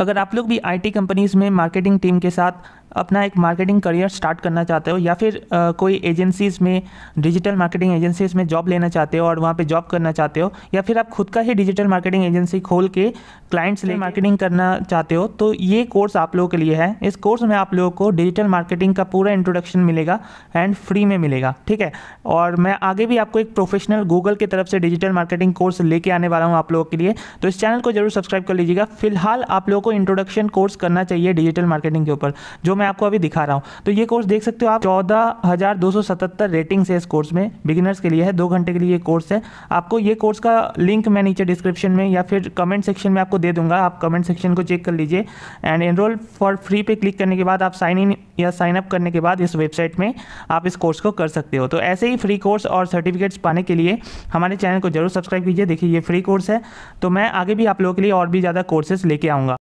अगर आप लोग भी आईटी कंपनीज़ में मार्केटिंग टीम के साथ अपना एक मार्केटिंग करियर स्टार्ट करना चाहते हो या फिर आ, कोई एजेंसीज़ में डिजिटल मार्केटिंग एजेंसीज़ में जॉब लेना चाहते हो और वहाँ पे जॉब करना चाहते हो या फिर आप खुद का ही डिजिटल मार्केटिंग एजेंसी खोल के क्लाइंट्स ले मार्केटिंग करना चाहते हो तो ये कोर्स आप लोगों के लिए है इस कोर्स में आप लोगों को डिजिटल मार्केटिंग का पूरा इंट्रोडक्शन मिलेगा एंड फ्री में मिलेगा ठीक है और मैं आगे भी आपको एक प्रोफेशनल गूगल की तरफ से डिजिटल मार्केटिंग कोर्स लेके आने वाला हूँ आप लोगों के लिए तो इस चैनल को जरूर सब्सक्राइब कर लीजिएगा फिलहाल आप लोगों को इंट्रोडक्शन कोर्स करना चाहिए डिजिटल मार्केटिंग के ऊपर जो मैं मैं आपको अभी दिखा रहा हूँ तो ये कोर्स देख सकते हो आप चौदह रेटिंग्स है इस कोर्स में बिगिनर्स के लिए है दो घंटे के लिए ये कोर्स है आपको ये कोर्स का लिंक मैं नीचे डिस्क्रिप्शन में या फिर कमेंट सेक्शन में आपको दे दूंगा आप कमेंट सेक्शन को चेक कर लीजिए एंड एनरोल फॉर फ्री पे क्लिक करने के बाद आप साइन इन या साइन अप करने के बाद इस वेबसाइट में आप इस कोर्स को कर सकते हो तो ऐसे ही फ्री कोर्स और सर्टिफिकेट्स पाने के लिए हमारे चैनल को जरूर सब्सक्राइब कीजिए देखिए ये फ्री कोर्स है तो मैं आगे भी आप लोगों के लिए और भी ज़्यादा कोर्सेज लेके आऊँगा